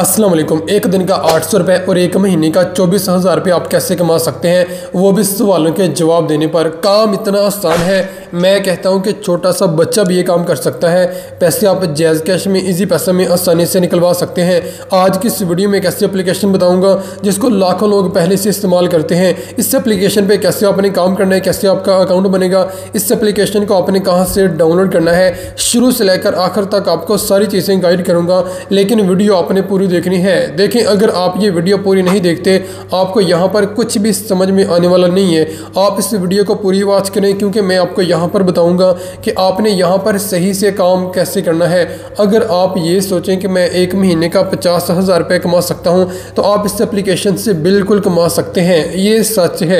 अस्सलाम वालेकुम एक दिन का आठ सौ रुपये और एक महीने का चौबीस हज़ार रुपये आप कैसे कमा सकते हैं वो भी सवालों के जवाब देने पर काम इतना आसान है मैं कहता हूँ कि छोटा सा बच्चा भी ये काम कर सकता है पैसे आप जैज़ कैश में इजी पैसे में आसानी से निकलवा सकते हैं आज की इस वीडियो में एक ऐसी एप्लीकेशन बताऊँगा जिसको लाखों लोग पहले से इस्तेमाल करते हैं इस एप्लीकेशन पर कैसे आपने काम करना है कैसे आपका अकाउंट बनेगा इस एप्लीकेशन को आपने कहाँ से डाउनलोड करना है शुरू से लेकर आखिर तक आपको सारी चीज़ें गाइड करूँगा लेकिन वीडियो आपने पूरी देखनी है देखें अगर आप ये वीडियो पूरी नहीं देखते आपको यहाँ पर कुछ भी समझ में आने वाला नहीं है आप इस वीडियो को पूरी वॉच करें क्योंकि मैं आपको यहाँ यहाँ पर बताऊँगा कि आपने यहाँ पर सही से काम कैसे करना है अगर आप ये सोचें कि मैं एक महीने का पचास हज़ार रुपये कमा सकता हूँ तो आप इस एप्लीकेशन से बिल्कुल कमा सकते हैं ये सच है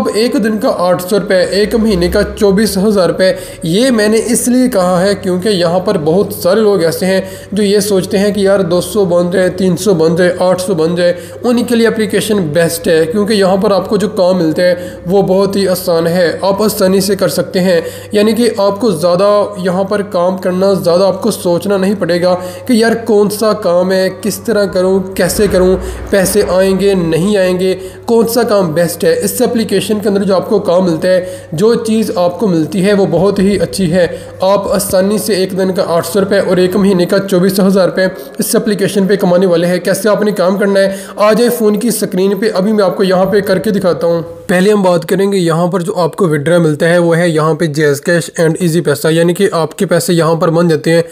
अब एक दिन का आठ सौ रुपये एक महीने का चौबीस हज़ार रुपये ये मैंने इसलिए कहा है क्योंकि यहाँ पर बहुत सारे लोग ऐसे हैं जो ये सोचते हैं कि यार दो सौ बन जाए तीन सौ बन जाए आठ सौ बन जाए उनके लिए अप्लीकेशन बेस्ट है क्योंकि यहाँ पर आपको जो काम मिलता है वो बहुत ही आसान है आप आसानी से कर सकते हैं है यानी कि आपको ज़्यादा यहाँ पर काम करना ज़्यादा आपको सोचना नहीं पड़ेगा कि यार कौन सा काम है किस तरह करूँ कैसे करूँ पैसे आएंगे नहीं आएंगे कौन सा काम बेस्ट है इस एप्लीकेशन के अंदर जो आपको काम मिलता है जो चीज़ आपको मिलती है वो बहुत ही अच्छी है आप आसानी से एक दिन का आठ सौ रुपये और एक महीने का चौबीस हज़ार रुपये इस एप्लीकेशन पर कमाने वाले हैं कैसे आपने काम करना है आ जाए फ़ोन की स्क्रीन पर अभी मैं आपको यहाँ पर करके दिखाता हूँ पहले हम बात करेंगे यहाँ पर जो आपको विड्रा मिलता है वो है यहाँ पे जैज़ कैश एंड इजी पैसा यानी कि आपके पैसे यहाँ पर बन जाते हैं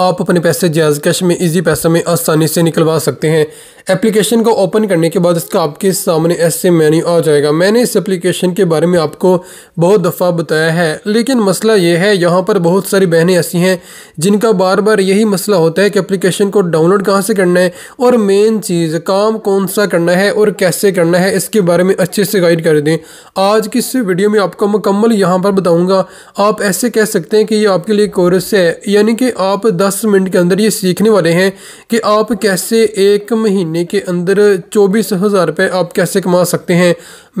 आप अपने पैसे जैज़ कैश में इजी पैसा में आसानी से निकलवा सकते हैं एप्लीकेशन को ओपन करने के बाद इसका आपके सामने ऐसे मेन्यू आ जाएगा मैंने इस एप्लीकेशन के बारे में आपको बहुत दफ़ा बताया है लेकिन मसला ये है यहाँ पर बहुत सारी बहनें ऐसी हैं जिनका बार बार यही मसला होता है कि एप्लीकेशन को डाउनलोड कहाँ से करना है और मेन चीज़ काम कौन सा करना है और कैसे करना है इसके बारे में अच्छे से गाइड कर दें आज की इस वीडियो में आपको मुकम्मल यहाँ पर बताऊँगा आप ऐसे कह सकते हैं कि ये आपके लिए कोर्स है यानी कि आप दस मिनट के अंदर ये सीखने वाले हैं कि आप कैसे एक महीने महीने के अंदर चौबीस हज़ार रुपये आप कैसे कमा सकते हैं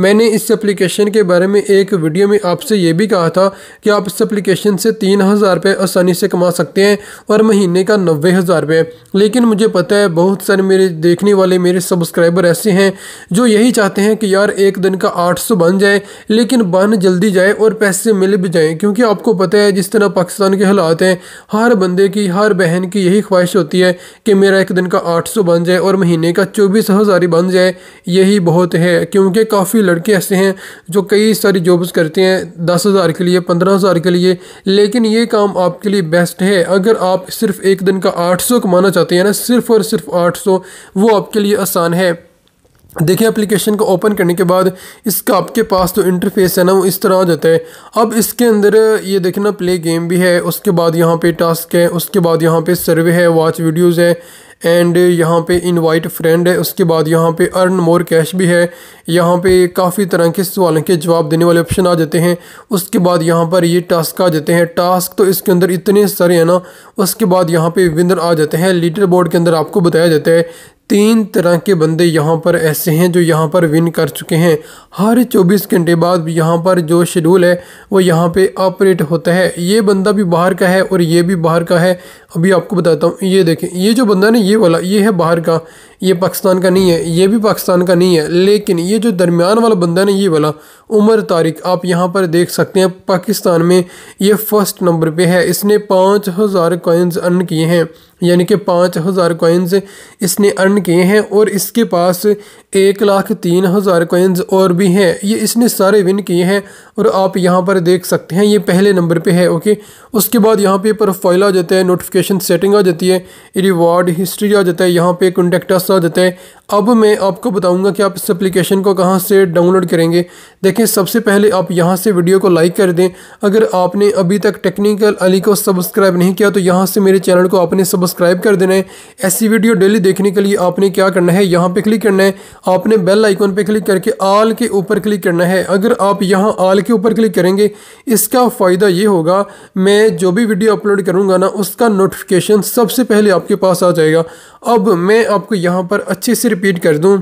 मैंने इस एप्लीकेशन के बारे में एक वीडियो में आपसे ये भी कहा था कि आप इस एप्लीकेशन से तीन हज़ार रुपये आसानी से कमा सकते हैं और महीने का नब्बे हज़ार रुपये लेकिन मुझे पता है बहुत सारे मेरे देखने वाले मेरे सब्सक्राइबर ऐसे हैं जो यही चाहते हैं कि यार एक दिन का आठ सौ बन जाए लेकिन बन जल्दी जाए और पैसे मिल भी जाएँ क्योंकि आपको पता है जिस तरह पाकिस्तान के हालात हैं हर बंदे की हर बहन की यही ख्वाहिश होती है कि मेरा एक दिन का आठ सौ बन जाए और महीने महीने का चौबीस हज़ार ही बन जाए यही बहुत है क्योंकि काफ़ी लड़के ऐसे हैं जो कई सारी जॉब्स करते हैं दस हज़ार के लिए पंद्रह हज़ार के लिए लेकिन ये काम आपके लिए बेस्ट है अगर आप सिर्फ एक दिन का आठ सौ कमाना चाहते हैं ना सिर्फ और सिर्फ आठ सौ वो आपके लिए आसान है देखिए एप्लीकेशन को ओपन करने के बाद इसका आपके पास जो तो इंटरफेस है ना वो इस तरह आ जाता है अब इसके अंदर ये देखना प्ले गेम भी है उसके बाद यहाँ पे टास्क है उसके बाद यहाँ पे सर्वे है वॉच वीडियोस है एंड यहाँ पे इनवाइट फ्रेंड है उसके बाद यहाँ पे अर्न मोर कैश भी है यहाँ पे काफ़ी तरह के सवालों के जवाब देने वाले ऑप्शन आ जाते हैं उसके बाद यहाँ पर ये टास्क आ जाते हैं टास्क तो इसके अंदर इतने सारे हैं ना उसके बाद यहाँ पे विनर आ जाते हैं लीडर बोर्ड के अंदर आपको बताया जाता है तीन तरह के बंदे यहाँ पर ऐसे हैं जो यहाँ पर विन कर चुके हैं हर 24 घंटे बाद यहाँ पर जो शेड्यूल है वो यहाँ पे ऑपरेट होता है ये बंदा भी बाहर का है और ये भी बाहर का है अभी आपको बताता हूँ ये देखें ये जो बंदा ना ये वाला ये है बाहर का ये पाकिस्तान का नहीं है ये भी पाकिस्तान का नहीं है लेकिन ये जो दरमियान वाला बंदा ना ये वाला उमर तारिक आप यहाँ पर देख सकते हैं पाकिस्तान में ये फर्स्ट नंबर पर है इसने पाँच हज़ार कॉइन्स अर्न किए हैं यानी कि पाँच हज़ार कोइन्स इसने अर्न किए हैं और इसके पास एक लाख तीन हज़ार कोइन्स और भी हैं ये इसने सारे विन किए हैं और आप यहाँ पर देख सकते हैं ये पहले नंबर पे है ओके उसके बाद यहाँ पे प्रोफाइल आ जाता है नोटिफिकेशन सेटिंग आ जाती है रिवॉर्ड हिस्ट्री आ जाता है यहाँ पे कॉन्टेक्टस आ जाता है अब मैं आपको बताऊँगा कि आप इस एप्लीकेशन को कहाँ से डाउनलोड करेंगे देखें सबसे पहले आप यहाँ से वीडियो को लाइक कर दें अगर आपने अभी तक टेक्निकल अली को सब्सक्राइब नहीं किया तो यहाँ से मेरे चैनल को आपने सब्सक्राइब सब्सक्राइब कर देना है ऐसी वीडियो डेली देखने के लिए आपने क्या करना है यहाँ पे क्लिक करना है आपने बेल आइकॉन पे क्लिक करके आल के ऊपर क्लिक करना है अगर आप यहाँ आल के ऊपर क्लिक करेंगे इसका फ़ायदा ये होगा मैं जो भी वीडियो अपलोड करूँगा ना उसका नोटिफिकेशन सबसे पहले आपके पास आ जाएगा अब मैं आपको यहाँ पर अच्छे से रिपीट कर दूँ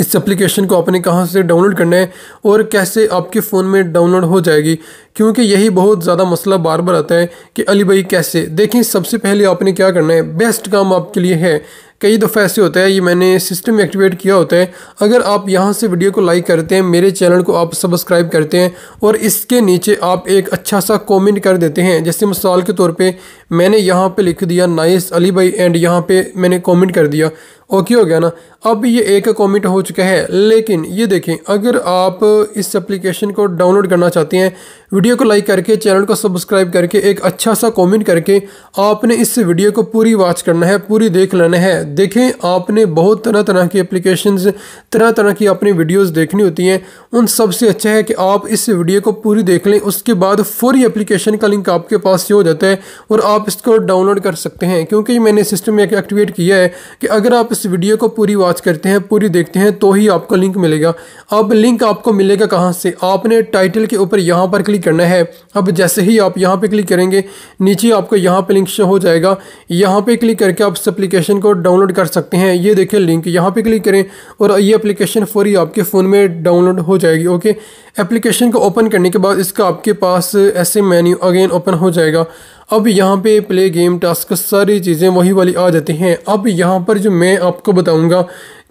इस एप्लीकेशन को आपने कहाँ से डाउनलोड करना है और कैसे आपके फ़ोन में डाउनलोड हो जाएगी क्योंकि यही बहुत ज़्यादा मसला बार बार आता है कि अली भाई कैसे देखें सबसे पहले आपने क्या करना है बेस्ट काम आपके लिए है कई दफ़ा ऐसे होता है ये मैंने सिस्टम एक्टिवेट किया होता है अगर आप यहाँ से वीडियो को लाइक करते हैं मेरे चैनल को आप सब्सक्राइब करते हैं और इसके नीचे आप एक अच्छा सा कमेंट कर देते हैं जैसे मिसाल के तौर पे मैंने यहाँ पे लिख दिया नाइस अली भाई एंड यहाँ पे मैंने कमेंट कर दिया ओके हो गया ना अब ये एक कॉमिट हो चुका है लेकिन ये देखें अगर आप इस एप्लीकेशन को डाउनलोड करना चाहते हैं वीडियो को लाइक करके चैनल को सब्सक्राइब करके एक अच्छा सा कमेंट करके आपने इस वीडियो को पूरी वॉच करना है पूरी देख लेना है देखें आपने बहुत तरह तरह की एप्लीकेशंस तरह तरह की अपनी वीडियोज़ देखनी होती हैं उन सबसे अच्छा है कि आप इस वीडियो को पूरी देख लें उसके बाद फोरी एप्लीकेशन का लिंक आपके पास हो जाता है और आप इसको डाउनलोड कर सकते हैं क्योंकि मैंने सिस्टम में एक्टिवेट किया है कि अगर आप इस वीडियो को पूरी वॉच सर्च करते हैं पूरी देखते हैं तो ही आपको लिंक मिलेगा अब लिंक आपको मिलेगा कहाँ से आपने टाइटल के ऊपर यहाँ पर क्लिक करना है अब जैसे ही आप यहाँ पर क्लिक करेंगे नीचे आपको यहाँ पर लिंक शो हो जाएगा यहाँ पर क्लिक करके आप इस एप्लीकेशन को डाउनलोड कर सकते हैं ये देखें लिंक यहाँ पर क्लिक करें और ये अप्लीकेशन फौरी आपके फ़ोन में डाउनलोड हो जाएगी ओके एप्लीकेशन को ओपन करने के बाद इसका आपके पास ऐसे मेन्यू अगेन ओपन हो जाएगा अब यहाँ पे प्ले गेम टास्क सारी चीज़ें वही वाली आ जाती हैं अब यहाँ पर जो मैं आपको बताऊँगा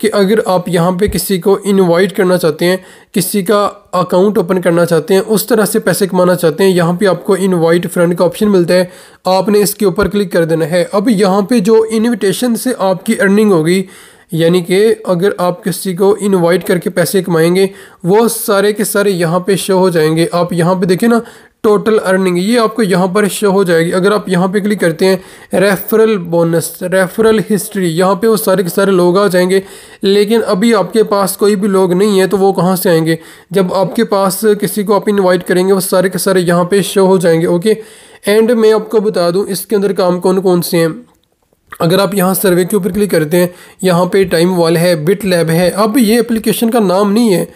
कि अगर आप यहाँ पे किसी को इनवाइट करना चाहते हैं किसी का अकाउंट ओपन करना चाहते हैं उस तरह से पैसे कमाना चाहते हैं यहाँ पे आपको इनवाइट फ्रेंड का ऑप्शन मिलता है आपने इसके ऊपर क्लिक कर देना है अब यहाँ पे जो इनविटेशन से आपकी अर्निंग होगी यानी कि अगर आप किसी को इनवाइट करके पैसे कमाएंगे वो सारे के सारे यहाँ पे शो हो जाएंगे आप यहाँ पे देखें ना टोटल अर्निंग ये आपको यहाँ पर शो हो जाएगी अगर आप यहाँ पे क्लिक करते हैं रेफरल बोनस रेफरल हिस्ट्री यहाँ पे वो सारे के सारे लोग आ जाएंगे लेकिन अभी आपके पास कोई भी लोग नहीं है तो वो कहाँ से आएंगे जब आपके पास किसी को आप इनवाइट करेंगे वो सारे के सारे यहाँ पे शो हो जाएंगे ओके एंड मैं आपको बता दूँ इसके अंदर काम कौन कौन से हैं अगर आप यहाँ सर्वे के ऊपर क्लिक करते हैं यहाँ पर टाइम वॉल है बिट लैब है अब ये एप्लीकेशन का नाम नहीं है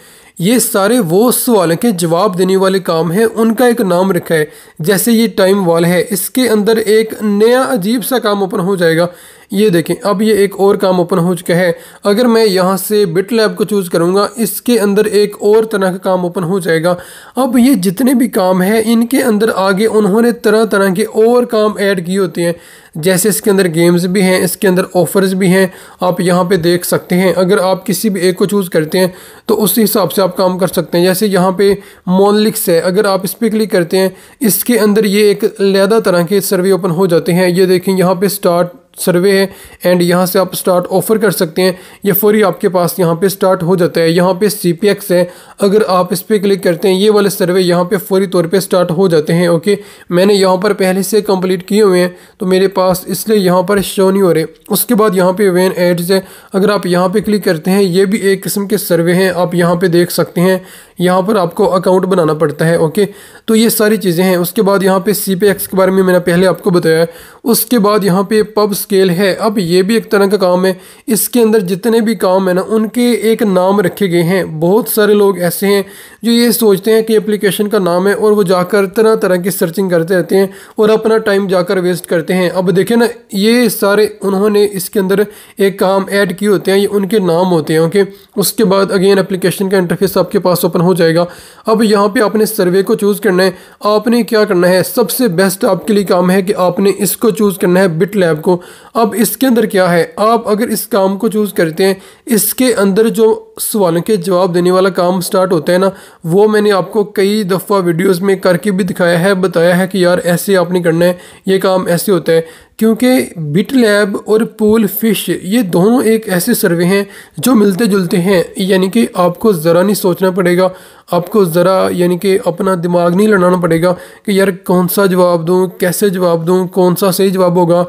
ये सारे वो सवालों के जवाब देने वाले काम हैं उनका एक नाम रखा है जैसे ये टाइम वाल है इसके अंदर एक नया अजीब सा काम ओपन हो जाएगा ये देखें अब ये एक और काम ओपन हो चुका है अगर मैं यहाँ से बिट लैब को चूज़ करूँगा इसके अंदर एक और तरह का काम ओपन हो जाएगा अब ये जितने भी काम हैं इनके अंदर आगे उन्होंने तरह तरह के और काम ऐड किए होते हैं जैसे इसके अंदर गेम्स भी हैं इसके अंदर ऑफ़र्स भी हैं आप यहाँ पे देख सकते हैं अगर आप किसी भी एक को चूज़ करते हैं तो उस हिसाब से आप काम कर सकते हैं जैसे यहाँ पे मोनलिक्स है अगर आप इस पर क्लिक करते हैं इसके अंदर ये एक लहदा तरह के सर्वे ओपन हो जाते हैं ये देखें यहाँ पे स्टार्ट सर्वे है एंड यहाँ से आप स्टार्ट ऑफर कर सकते हैं ये फौरी आपके पास यहाँ पे स्टार्ट हो जाता है यहाँ पे सी है अगर आप इस पर क्लिक करते हैं ये वाले सर्वे यहाँ पे फौरी तौर पे स्टार्ट हो जाते हैं ओके मैंने यहाँ पर पहले से कंप्लीट किए हुए हैं तो मेरे पास इसलिए यहाँ पर शो नहीं हो रहे उसके बाद यहाँ पे वेन एड्स है अगर आप यहाँ पर क्लिक करते हैं ये भी एक किस्म के सर्वे हैं आप यहाँ पर देख सकते हैं यहाँ पर आपको अकाउंट बनाना पड़ता है ओके तो ये सारी चीज़ें हैं उसके बाद यहाँ पर सी के बारे में मैंने पहले आपको बताया उसके बाद यहाँ पर पब्स स्केल है अब ये भी एक तरह का काम है इसके अंदर जितने भी काम है ना उनके एक नाम रखे गए हैं बहुत सारे लोग ऐसे हैं जो ये सोचते हैं कि एप्लीकेशन का नाम है और वो जाकर तरह तरह की सर्चिंग करते रहते हैं और अपना टाइम जाकर वेस्ट करते हैं अब देखें ना ये सारे उन्होंने इसके अंदर एक काम ऐड किए होते हैं ये उनके नाम होते हैं ओके उसके बाद अगेन एप्लीकेशन का इंटरफेस आपके पास ओपन हो जाएगा अब यहाँ पर आपने सर्वे को चूज़ करना है आपने क्या करना है सबसे बेस्ट आपके लिए काम है कि आपने इसको चूज़ करना है बिट लैब को अब इसके अंदर क्या है आप अगर इस काम को चूज़ करते हैं इसके अंदर जो सवालों के जवाब देने वाला काम स्टार्ट होता है ना वो मैंने आपको कई दफ़ा वीडियोस में करके भी दिखाया है बताया है कि यार ऐसे आपने करना है ये काम ऐसे होता है क्योंकि बिट लैब और पूल फिश ये दोनों एक ऐसे सर्वे हैं जो मिलते जुलते हैं यानी कि आपको ज़रा नहीं सोचना पड़ेगा आपको ज़रा यानी कि अपना दिमाग नहीं लड़ाना पड़ेगा कि यार कौन सा जवाब दूँ कैसे जवाब दूँ कौन सा सही जवाब होगा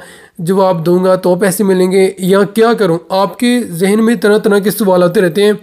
जवाब दूंगा तो पैसे मिलेंगे या क्या करूँ आपके जहन में तरह तरह के सवाल आते रहते हैं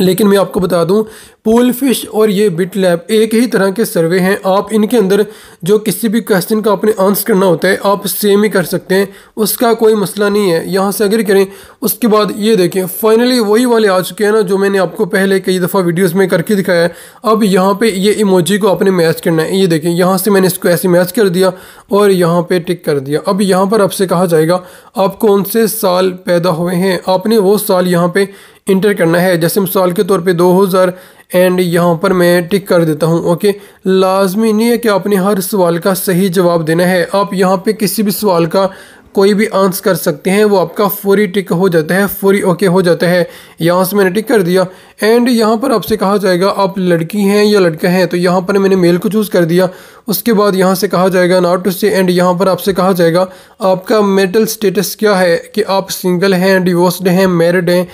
लेकिन मैं आपको बता दूं पोल फिश और ये बिट लैब एक ही तरह के सर्वे हैं आप इनके अंदर जो किसी भी क्वेश्चन का आपने आंसर करना होता है आप सेम ही कर सकते हैं उसका कोई मसला नहीं है यहाँ से अगर करें उसके बाद ये देखें फाइनली वही वाले आ चुके हैं ना जो मैंने आपको पहले कई दफ़ा वीडियोस में करके दिखाया है अब यहाँ पर ये इमोजी को आपने मैच करना है ये देखें यहाँ से मैंने इसको ऐसे मैच कर दिया और यहाँ पर टिक कर दिया अब यहाँ पर आपसे कहा जाएगा आप कौन से साल पैदा हुए हैं आपने वो साल यहाँ पर इंटर करना है जैसे मिसाल के तौर पे 2000 एंड यहाँ पर मैं टिक कर देता हूँ ओके लाजमी नहीं है कि आपने हर सवाल का सही जवाब देना है आप यहाँ पे किसी भी सवाल का कोई भी आंसर कर सकते हैं वो आपका फोरी टिक हो जाता है फोरी ओके हो जाता है यहाँ से मैंने टिक कर दिया एंड यहाँ पर आपसे कहा जाएगा आप लड़की हैं या लड़का हैं तो यहाँ पर मैंने मेल को चूज़ कर दिया उसके बाद यहाँ से कहा जाएगा नॉट टू से एंड यहाँ पर आपसे कहा जाएगा आपका मेटल स्टेटस क्या है कि आप सिंगल हैं डिवोर्सड हैं मेरिड हैं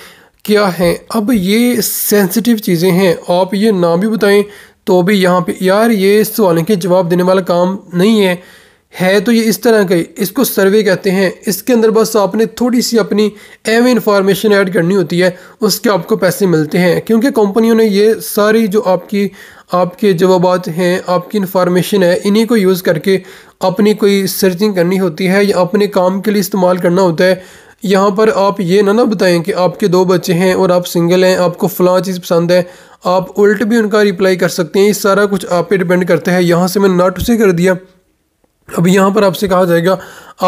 क्या है अब ये सेंसिटिव चीज़ें हैं आप ये ना भी बताएं तो भी यहाँ पे यार ये सवाल के जवाब देने वाला काम नहीं है है तो ये इस तरह का इसको सर्वे कहते हैं इसके अंदर बस आपने थोड़ी सी अपनी एम इंफॉर्मेशन ऐड करनी होती है उसके आपको पैसे मिलते हैं क्योंकि कंपनियों ने ये सारी जो आपकी आपके जवाब हैं आपकी इन्फॉर्मेशन है इन्हीं को यूज़ करके अपनी कोई सर्चिंग करनी होती है या अपने काम के लिए इस्तेमाल करना होता है यहाँ पर आप ये ना ना बताएं कि आपके दो बच्चे हैं और आप सिंगल हैं आपको फलां चीज़ पसंद है आप उल्ट भी उनका रिप्लाई कर सकते हैं ये सारा कुछ आप पे डिपेंड करता है यहाँ से मैंने नाट उसे कर दिया अब यहाँ पर आपसे कहा जाएगा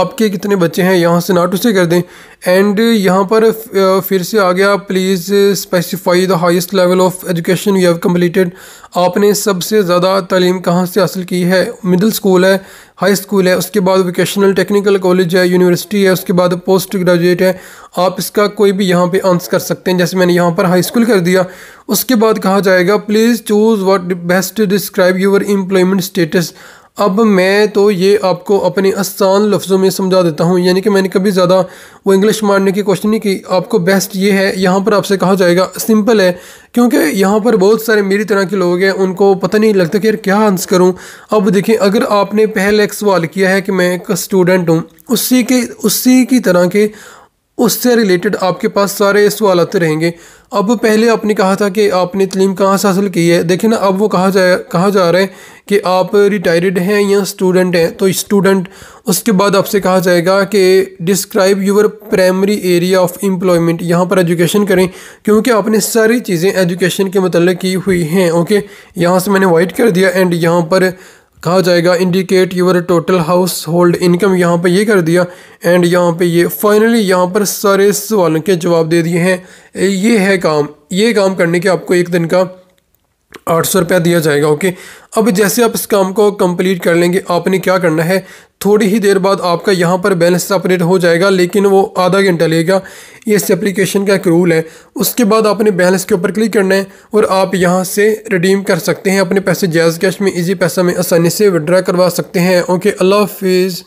आपके कितने बच्चे हैं यहाँ से नाट उसे कर दें एंड यहाँ पर फिर से आ गया please specify the highest level of education you have completed आपने सबसे ज़्यादा तालीम कहाँ से हासिल की है मिडिल स्कूल है हाई स्कूल है उसके बाद वोकेशनल टेक्निकल कॉलेज है यूनिवर्सिटी है उसके बाद पोस्ट ग्रेजुएट है आप इसका कोई भी यहाँ पे आंसर कर सकते हैं जैसे मैंने यहाँ पर हाई स्कूल कर दिया उसके बाद कहा जाएगा please choose what best describe your employment status अब मैं तो ये आपको अपने आसान लफ्ज़ों में समझा देता हूँ यानी कि मैंने कभी ज़्यादा वो इंग्लिश मारने की कोशिश नहीं की आपको बेस्ट ये है यहाँ पर आपसे कहा जाएगा सिंपल है क्योंकि यहाँ पर बहुत सारे मेरी तरह के लोग हैं उनको पता नहीं लगता कि यार क्या आंसर करूँ अब देखें अगर आपने पहले एक सवाल किया है कि मैं एक स्टूडेंट हूँ उसी के उसी की तरह के उससे रिलेटेड आपके पास सारे सवाल आते रहेंगे अब पहले आपने कहा था कि आपने तलीम कहाँ से हासिल की है देखे ना अब वो कहा जा कहा जा रहा है कि आप रिटायर्ड हैं या स्टूडेंट हैं तो स्टूडेंट उसके बाद आपसे कहा जाएगा कि describe your primary area of employment यहाँ पर एजुकेशन करें क्योंकि आपने सारी चीज़ें एजुकेशन के मतलब की हुई हैं ओके यहाँ से मैंने वाइट कर दिया एंड यहाँ पर कहा जाएगा indicate your total household income यहाँ पर ये कर दिया एंड यहाँ पे ये फाइनली यहाँ पर सारे सवालों के जवाब दे दिए हैं ये है काम ये काम करने के आपको एक दिन का आठ सौ रुपया दिया जाएगा ओके अब जैसे आप इस काम को कंप्लीट कर लेंगे आपने क्या करना है थोड़ी ही देर बाद आपका यहाँ पर बैलेंस अपडेट हो जाएगा लेकिन वो आधा घंटा लेगा ये इस एप्लीकेशन का एक रूल है उसके बाद आपने बैलेंस के ऊपर क्लिक करना है और आप यहाँ से रिडीम कर सकते हैं अपने पैसे जैज़ कैश में इजी पैसा में आसानी से विड्रा करवा सकते हैं ओके अल्लाह हाफिज़